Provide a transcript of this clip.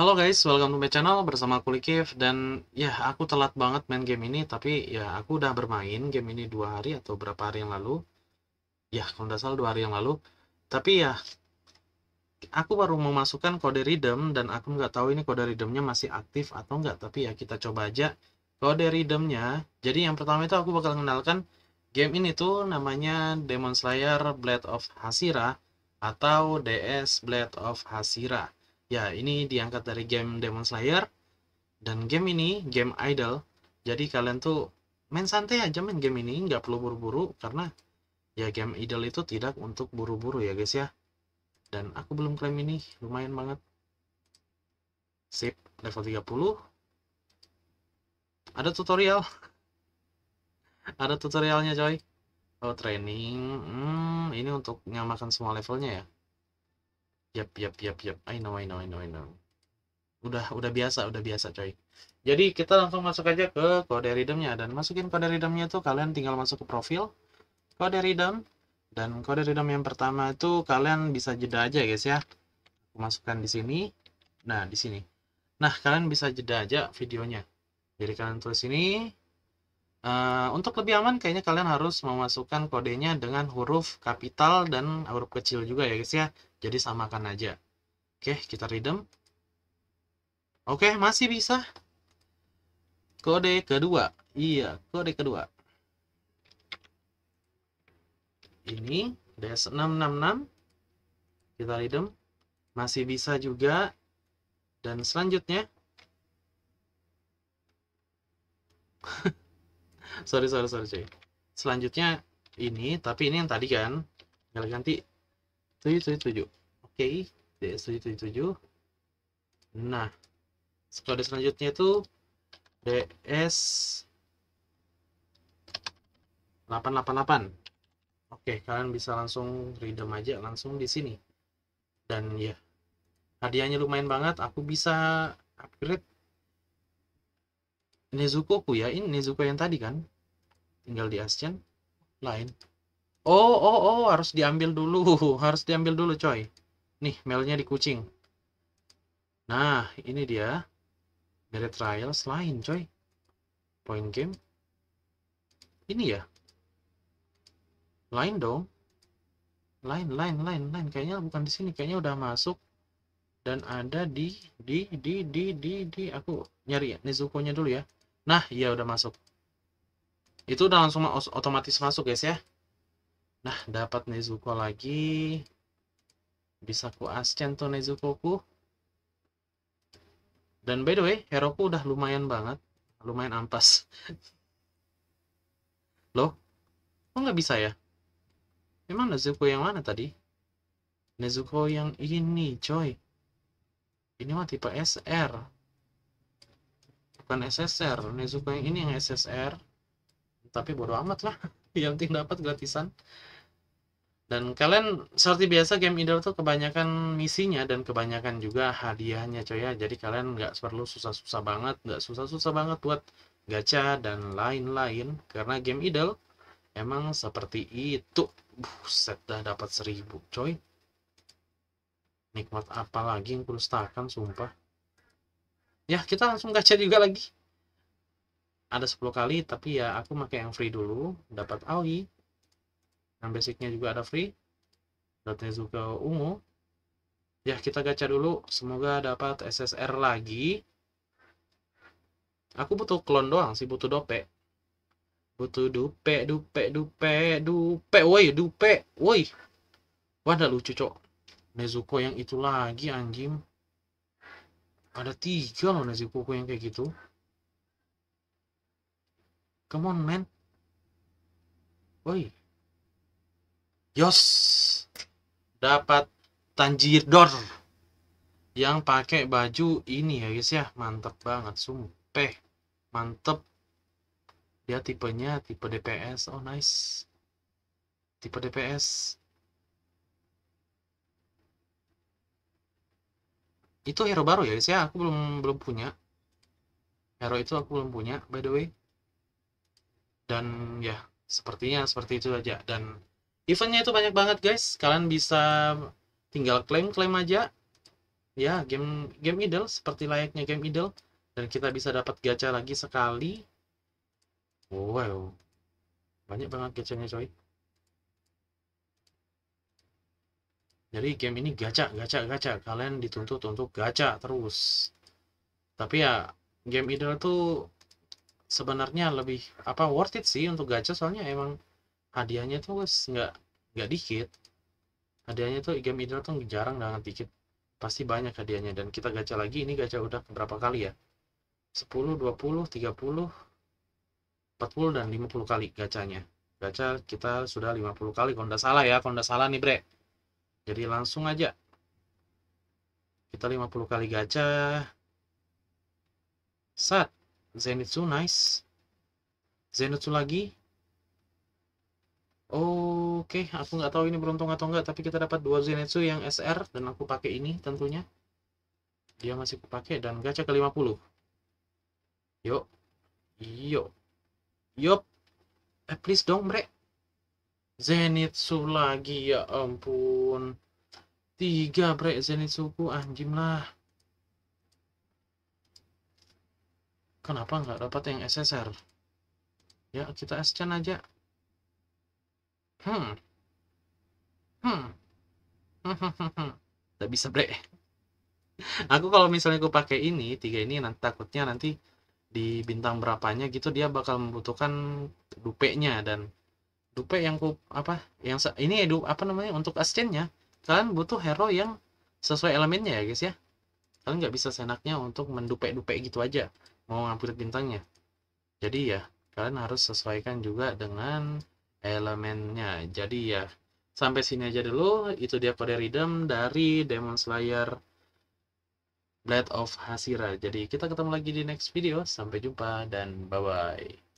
Halo guys, welcome to my channel bersama aku Likif dan ya aku telat banget main game ini tapi ya aku udah bermain game ini dua hari atau berapa hari yang lalu ya kalau nggak salah dua hari yang lalu tapi ya aku baru memasukkan kode redeem dan aku nggak tahu ini kode redeemnya masih aktif atau nggak tapi ya kita coba aja kode redeemnya jadi yang pertama itu aku bakal kenalkan game ini tuh namanya Demon Slayer Blade of Hasira atau DS Blade of Hasira Ya, ini diangkat dari game Demon Slayer dan game ini game idle. Jadi kalian tuh main santai aja main game ini, nggak perlu buru-buru karena ya game idle itu tidak untuk buru-buru ya guys ya. Dan aku belum klaim ini, lumayan banget. Sip, level 30. Ada tutorial. Ada tutorialnya coy. Oh, training. Hmm, ini untuk nyamakan semua levelnya ya. Yap, yap, yap, yap. I know, I know, I know, I know. Udah, udah biasa, udah biasa, coy. Jadi kita langsung masuk aja ke kode rhythmnya dan masukin kode rhythmnya tuh kalian tinggal masuk ke profil kode rhythm dan kode rhythm yang pertama itu kalian bisa jeda aja guys ya. Aku masukkan di sini. Nah, di sini. Nah, kalian bisa jeda aja videonya. Jadi kalian tulis ini. Uh, eh, untuk lebih aman kayaknya kalian harus memasukkan kodenya dengan huruf kapital dan huruf kecil juga ya guys ya jadi samakan aja. Oke, kita redeem. Oke, masih bisa. Kode kedua. Iya, kode kedua. Ini dash 666. Kita redeem. Masih bisa juga. Dan selanjutnya. sorry, sorry, sorry. sorry, Selanjutnya ini, tapi ini yang tadi kan. Tinggal ganti 777 oke okay. DS777 nah kode selanjutnya itu DS 888 oke kalian bisa langsung redeem aja langsung di sini dan ya hadiahnya lumayan banget aku bisa upgrade Nezuko ku ya ini Nezuko yang tadi kan tinggal di Ascent lain Oh, oh, oh, harus diambil dulu. Harus diambil dulu, coy. Nih, melnya di kucing. Nah, ini dia. Dari trials lain, coy. Point game. Ini ya. Lain dong. Lain, lain, lain, lain. Kayaknya bukan di sini. Kayaknya udah masuk. Dan ada di, di, di, di, di, di. Aku nyari ya. Nezuko-nya dulu ya. Nah, iya udah masuk. Itu udah langsung otomatis masuk, guys ya. Nah, dapat Nezuko lagi. Bisa ku ascend tuh Nezuko-ku. Dan by the way, Hero ku udah lumayan banget. Lumayan ampas. Loh? Kok nggak bisa ya? Memang Nezuko yang mana tadi? Nezuko yang ini, coy. Ini mah tipe SR. Bukan SSR. Nezuko yang ini yang SSR. Tapi bodo amat lah. yang penting dapat gratisan dan kalian seperti biasa game idol tuh kebanyakan misinya dan kebanyakan juga hadiahnya coy ya jadi kalian nggak perlu susah-susah banget nggak susah-susah banget buat gacha dan lain-lain karena game idol emang seperti itu buset dah dapat seribu coy nikmat apa lagi yang kudustakan sumpah ya kita langsung gacha juga lagi ada 10 kali tapi ya aku pakai yang free dulu dapat aoi yang basicnya juga ada free dan juga ungu ya kita gacha dulu semoga dapat SSR lagi aku butuh klon doang sih butuh dope butuh dupe dupe dupe dupe woi dupe woi wadah lucu cok Nezuko yang itu lagi anjing ada tiga loh Nezuko yang kayak gitu Come on, man. Woi. Yos. Dapat Tanjir Dor. Yang pakai baju ini ya guys ya. Mantap banget. Sumpah. Mantap. Dia tipenya tipe DPS. Oh, nice. Tipe DPS. itu hero baru ya guys ya aku belum belum punya hero itu aku belum punya by the way dan ya sepertinya seperti itu aja dan eventnya itu banyak banget guys kalian bisa tinggal klaim klaim aja ya game game idol seperti layaknya game idol dan kita bisa dapat gacha lagi sekali wow banyak banget gacanya coy jadi game ini gacha gacha gacha kalian dituntut untuk gacha terus tapi ya game idol tuh sebenarnya lebih apa worth it sih untuk gacha soalnya emang hadiahnya tuh nggak nggak dikit hadiahnya tuh game idol tuh jarang banget dikit pasti banyak hadiahnya dan kita gacha lagi ini gacha udah berapa kali ya 10, 20, 30, 40 dan 50 kali gacanya gacha kita sudah 50 kali kalau nggak salah ya kalau nggak salah nih bre jadi langsung aja kita 50 kali gacha sat Zenitsu, nice. Zenitsu lagi. Oke, okay, aku nggak tahu ini beruntung atau nggak, tapi kita dapat dua Zenitsu yang SR, dan aku pakai ini tentunya. Dia masih kupakai, dan gacha ke 50. Yuk. Yuk. Yup. Eh, please dong, bre. Zenitsu lagi, ya ampun. Tiga, bre, Zenitsuku, anjim lah. kenapa nggak dapat yang SSR ya kita scan aja hmm hmm nggak bisa bre aku kalau misalnya aku pakai ini tiga ini nanti takutnya nanti di bintang berapanya gitu dia bakal membutuhkan dupenya dan dupe yang ku apa yang ini edu apa namanya untuk ascennya kalian butuh hero yang sesuai elemennya ya guys ya kalian nggak bisa senaknya untuk mendupe-dupe gitu aja mau ngambil bintangnya jadi ya kalian harus sesuaikan juga dengan elemennya jadi ya sampai sini aja dulu itu dia kode rhythm dari Demon Slayer Blade of Hasira jadi kita ketemu lagi di next video sampai jumpa dan bye bye